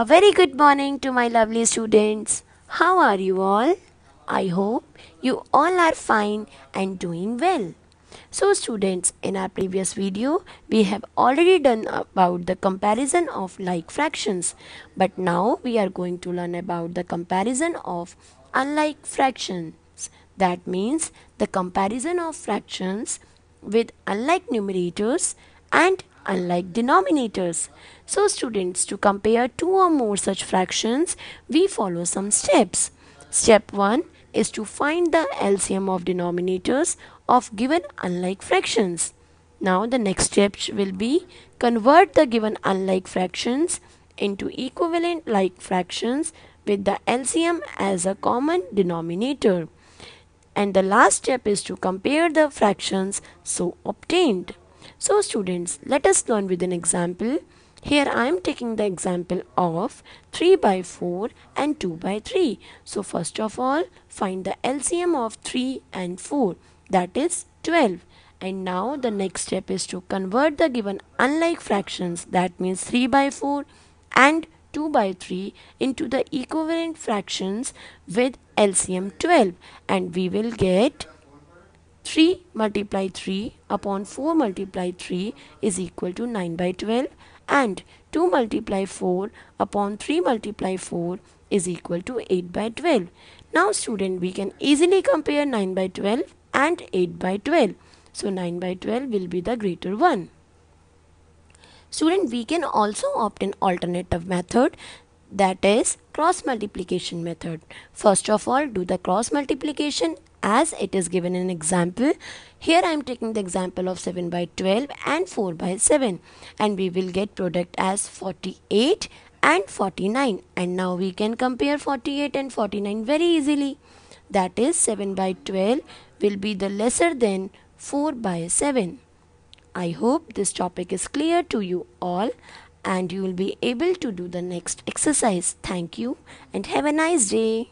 A very good morning to my lovely students. How are you all? I hope you all are fine and doing well. So students, in our previous video, we have already done about the comparison of like fractions. But now we are going to learn about the comparison of unlike fractions. That means the comparison of fractions with unlike numerators and unlike denominators. So students, to compare two or more such fractions, we follow some steps. Step 1 is to find the LCM of denominators of given unlike fractions. Now the next step will be convert the given unlike fractions into equivalent like fractions with the LCM as a common denominator. And the last step is to compare the fractions so obtained. So students, let us learn with an example. Here I am taking the example of 3 by 4 and 2 by 3. So first of all, find the LCM of 3 and 4 that is 12. And now the next step is to convert the given unlike fractions that means 3 by 4 and 2 by 3 into the equivalent fractions with LCM 12 and we will get 3 multiply 3 upon 4 multiply 3 is equal to 9 by 12 and 2 multiply 4 upon 3 multiply 4 is equal to 8 by 12. Now student we can easily compare 9 by 12 and 8 by 12. So 9 by 12 will be the greater one. Student we can also opt an alternative method that is cross multiplication method. First of all do the cross multiplication as it is given in example. Here I am taking the example of 7 by 12 and 4 by 7 and we will get product as 48 and 49 and now we can compare 48 and 49 very easily. That is 7 by 12 will be the lesser than 4 by 7. I hope this topic is clear to you all and you will be able to do the next exercise. Thank you and have a nice day.